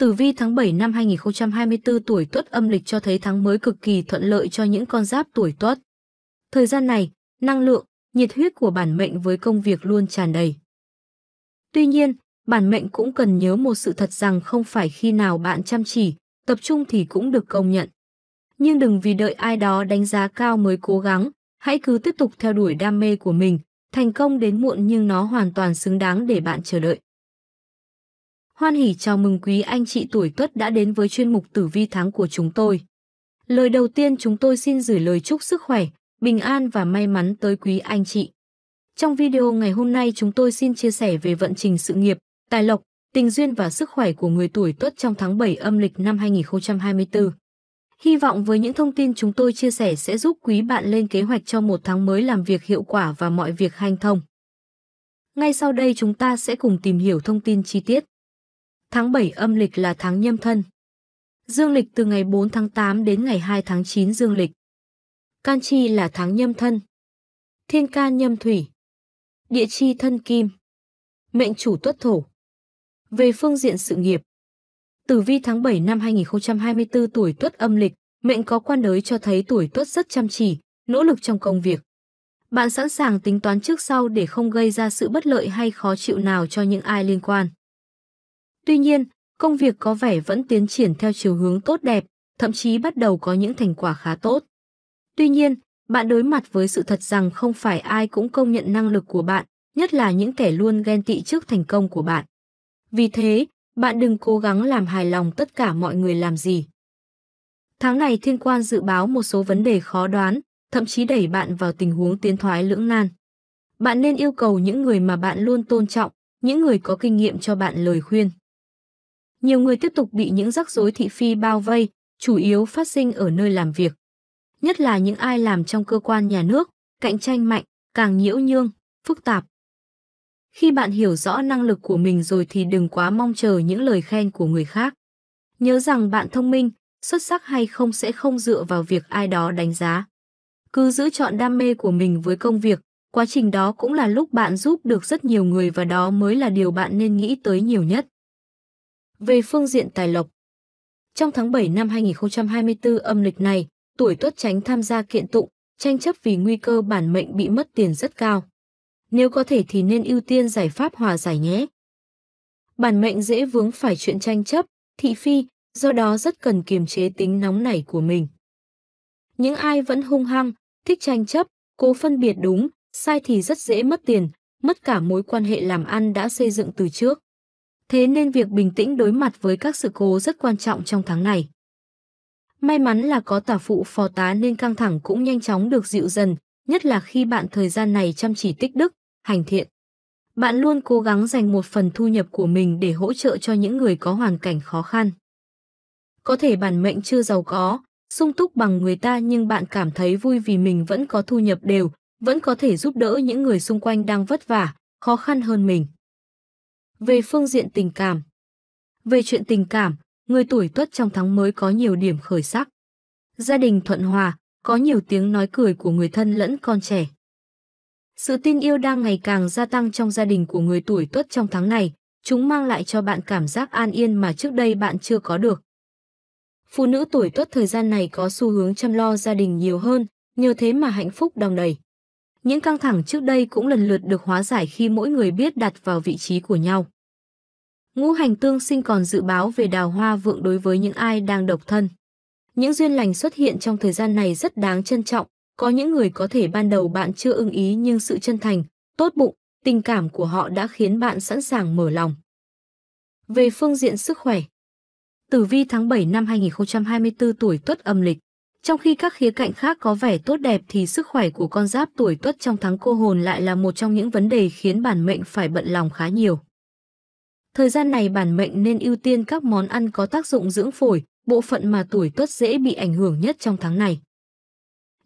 Tử vi tháng 7 năm 2024 tuổi Tuất âm lịch cho thấy tháng mới cực kỳ thuận lợi cho những con giáp tuổi Tuất. Thời gian này, năng lượng, nhiệt huyết của bản mệnh với công việc luôn tràn đầy. Tuy nhiên, bản mệnh cũng cần nhớ một sự thật rằng không phải khi nào bạn chăm chỉ, tập trung thì cũng được công nhận. Nhưng đừng vì đợi ai đó đánh giá cao mới cố gắng, hãy cứ tiếp tục theo đuổi đam mê của mình, thành công đến muộn nhưng nó hoàn toàn xứng đáng để bạn chờ đợi. Hoan hỉ chào mừng quý anh chị tuổi Tuất đã đến với chuyên mục Tử vi tháng của chúng tôi. Lời đầu tiên chúng tôi xin gửi lời chúc sức khỏe, bình an và may mắn tới quý anh chị. Trong video ngày hôm nay chúng tôi xin chia sẻ về vận trình sự nghiệp, tài lộc, tình duyên và sức khỏe của người tuổi Tuất trong tháng 7 âm lịch năm 2024. Hy vọng với những thông tin chúng tôi chia sẻ sẽ giúp quý bạn lên kế hoạch cho một tháng mới làm việc hiệu quả và mọi việc hanh thông. Ngay sau đây chúng ta sẽ cùng tìm hiểu thông tin chi tiết. Tháng 7 âm lịch là tháng nhâm thân. Dương lịch từ ngày 4 tháng 8 đến ngày 2 tháng 9 dương lịch. Can chi là tháng nhâm thân. Thiên can nhâm thủy. Địa chi thân kim. Mệnh chủ tuất thổ. Về phương diện sự nghiệp. Tử vi tháng 7 năm 2024 tuổi tuất âm lịch, mệnh có quan đới cho thấy tuổi tuất rất chăm chỉ, nỗ lực trong công việc. Bạn sẵn sàng tính toán trước sau để không gây ra sự bất lợi hay khó chịu nào cho những ai liên quan. Tuy nhiên, công việc có vẻ vẫn tiến triển theo chiều hướng tốt đẹp, thậm chí bắt đầu có những thành quả khá tốt. Tuy nhiên, bạn đối mặt với sự thật rằng không phải ai cũng công nhận năng lực của bạn, nhất là những kẻ luôn ghen tị trước thành công của bạn. Vì thế, bạn đừng cố gắng làm hài lòng tất cả mọi người làm gì. Tháng này thiên quan dự báo một số vấn đề khó đoán, thậm chí đẩy bạn vào tình huống tiến thoái lưỡng nan. Bạn nên yêu cầu những người mà bạn luôn tôn trọng, những người có kinh nghiệm cho bạn lời khuyên nhiều người tiếp tục bị những rắc rối thị phi bao vây, chủ yếu phát sinh ở nơi làm việc. Nhất là những ai làm trong cơ quan nhà nước, cạnh tranh mạnh, càng nhiễu nhương, phức tạp. Khi bạn hiểu rõ năng lực của mình rồi thì đừng quá mong chờ những lời khen của người khác. Nhớ rằng bạn thông minh, xuất sắc hay không sẽ không dựa vào việc ai đó đánh giá. Cứ giữ chọn đam mê của mình với công việc, quá trình đó cũng là lúc bạn giúp được rất nhiều người và đó mới là điều bạn nên nghĩ tới nhiều nhất. Về phương diện tài lộc, trong tháng 7 năm 2024 âm lịch này, tuổi tuất tránh tham gia kiện tụng, tranh chấp vì nguy cơ bản mệnh bị mất tiền rất cao. Nếu có thể thì nên ưu tiên giải pháp hòa giải nhé. Bản mệnh dễ vướng phải chuyện tranh chấp, thị phi, do đó rất cần kiềm chế tính nóng nảy của mình. Những ai vẫn hung hăng, thích tranh chấp, cố phân biệt đúng, sai thì rất dễ mất tiền, mất cả mối quan hệ làm ăn đã xây dựng từ trước thế nên việc bình tĩnh đối mặt với các sự cố rất quan trọng trong tháng này. May mắn là có tả phụ phò tá nên căng thẳng cũng nhanh chóng được dịu dần, nhất là khi bạn thời gian này chăm chỉ tích đức, hành thiện. Bạn luôn cố gắng dành một phần thu nhập của mình để hỗ trợ cho những người có hoàn cảnh khó khăn. Có thể bản mệnh chưa giàu có, sung túc bằng người ta nhưng bạn cảm thấy vui vì mình vẫn có thu nhập đều, vẫn có thể giúp đỡ những người xung quanh đang vất vả, khó khăn hơn mình về phương diện tình cảm. Về chuyện tình cảm, người tuổi tuất trong tháng mới có nhiều điểm khởi sắc. Gia đình thuận hòa, có nhiều tiếng nói cười của người thân lẫn con trẻ. Sự tin yêu đang ngày càng gia tăng trong gia đình của người tuổi tuất trong tháng này, chúng mang lại cho bạn cảm giác an yên mà trước đây bạn chưa có được. Phụ nữ tuổi tuất thời gian này có xu hướng chăm lo gia đình nhiều hơn, nhờ thế mà hạnh phúc đong đầy. Những căng thẳng trước đây cũng lần lượt được hóa giải khi mỗi người biết đặt vào vị trí của nhau. Ngũ hành tương sinh còn dự báo về đào hoa vượng đối với những ai đang độc thân. Những duyên lành xuất hiện trong thời gian này rất đáng trân trọng, có những người có thể ban đầu bạn chưa ưng ý nhưng sự chân thành, tốt bụng, tình cảm của họ đã khiến bạn sẵn sàng mở lòng. Về phương diện sức khỏe, Tử Vi tháng 7 năm 2024 tuổi Tuất âm lịch. Trong khi các khía cạnh khác có vẻ tốt đẹp thì sức khỏe của con giáp tuổi tuất trong tháng cô hồn lại là một trong những vấn đề khiến bản mệnh phải bận lòng khá nhiều. Thời gian này bản mệnh nên ưu tiên các món ăn có tác dụng dưỡng phổi, bộ phận mà tuổi tuất dễ bị ảnh hưởng nhất trong tháng này.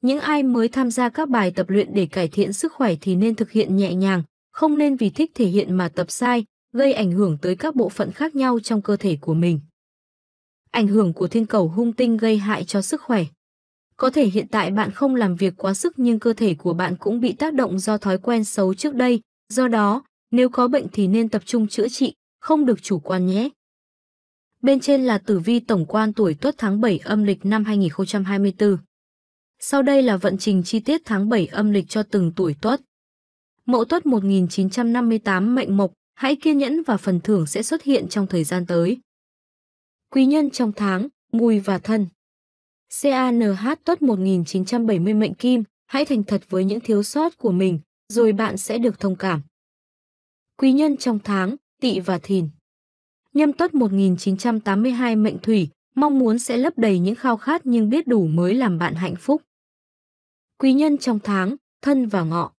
Những ai mới tham gia các bài tập luyện để cải thiện sức khỏe thì nên thực hiện nhẹ nhàng, không nên vì thích thể hiện mà tập sai, gây ảnh hưởng tới các bộ phận khác nhau trong cơ thể của mình. Ảnh hưởng của thiên cầu hung tinh gây hại cho sức khỏe. Có thể hiện tại bạn không làm việc quá sức nhưng cơ thể của bạn cũng bị tác động do thói quen xấu trước đây. Do đó, nếu có bệnh thì nên tập trung chữa trị, không được chủ quan nhé. Bên trên là tử vi tổng quan tuổi Tuất tháng 7 âm lịch năm 2024. Sau đây là vận trình chi tiết tháng 7 âm lịch cho từng tuổi Tuất. Mậu Tuất 1958 mệnh mộc, hãy kiên nhẫn và phần thưởng sẽ xuất hiện trong thời gian tới. Quý nhân trong tháng, mùi và thân. CANH tốt 1970 mệnh kim, hãy thành thật với những thiếu sót của mình, rồi bạn sẽ được thông cảm. Quý nhân trong tháng, Tị và Thìn. Nhâm tốt 1982 mệnh thủy, mong muốn sẽ lấp đầy những khao khát nhưng biết đủ mới làm bạn hạnh phúc. Quý nhân trong tháng, thân và ngọ.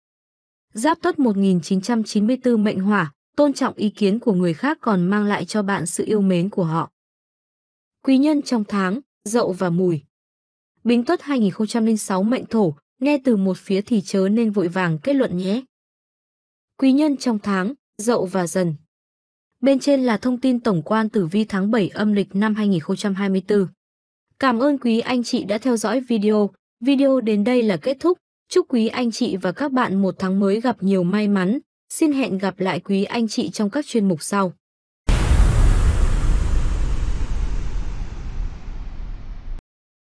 Giáp tốt 1994 mệnh hỏa, tôn trọng ý kiến của người khác còn mang lại cho bạn sự yêu mến của họ. Quý nhân trong tháng, dậu và mùi. Bính Tuất 2006 mệnh thổ, nghe từ một phía thì chớ nên vội vàng kết luận nhé. Quý nhân trong tháng, dậu và dần. Bên trên là thông tin tổng quan tử vi tháng 7 âm lịch năm 2024. Cảm ơn quý anh chị đã theo dõi video. Video đến đây là kết thúc. Chúc quý anh chị và các bạn một tháng mới gặp nhiều may mắn. Xin hẹn gặp lại quý anh chị trong các chuyên mục sau.